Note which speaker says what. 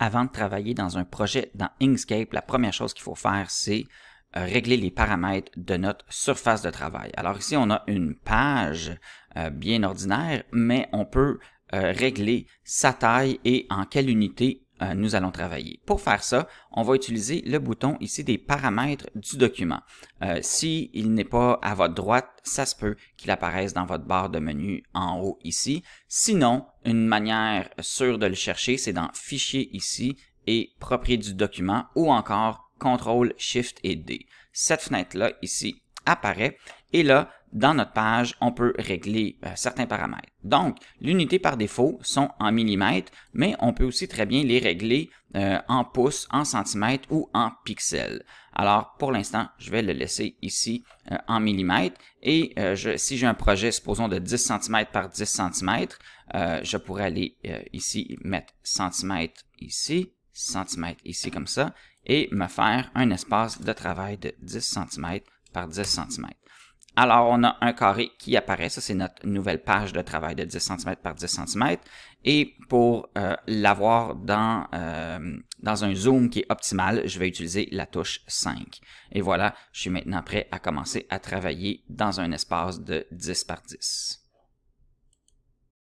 Speaker 1: avant de travailler dans un projet dans Inkscape, la première chose qu'il faut faire, c'est euh, régler les paramètres de notre surface de travail. Alors ici, on a une page euh, bien ordinaire, mais on peut euh, régler sa taille et en quelle unité euh, nous allons travailler. Pour faire ça, on va utiliser le bouton ici des paramètres du document. Euh, S'il n'est pas à votre droite, ça se peut qu'il apparaisse dans votre barre de menu en haut ici. Sinon, une manière sûre de le chercher, c'est dans Fichier ici et Propriétés du document ou encore CTRL, SHIFT et D. Cette fenêtre-là ici apparaît. Et là, dans notre page, on peut régler euh, certains paramètres. Donc, l'unité par défaut sont en millimètres, mais on peut aussi très bien les régler euh, en pouces, en centimètres ou en pixels. Alors, pour l'instant, je vais le laisser ici euh, en millimètres. Et si j'ai un projet, supposons, de 10 cm par 10 cm, je pourrais aller ici mettre centimètres ici, centimètres ici comme ça, et me faire un espace de travail de 10 cm par 10 cm. Alors, on a un carré qui apparaît. Ça, c'est notre nouvelle page de travail de 10 cm par 10 cm. Et pour euh, l'avoir dans, euh, dans un zoom qui est optimal, je vais utiliser la touche 5. Et voilà, je suis maintenant prêt à commencer à travailler dans un espace de 10 par 10.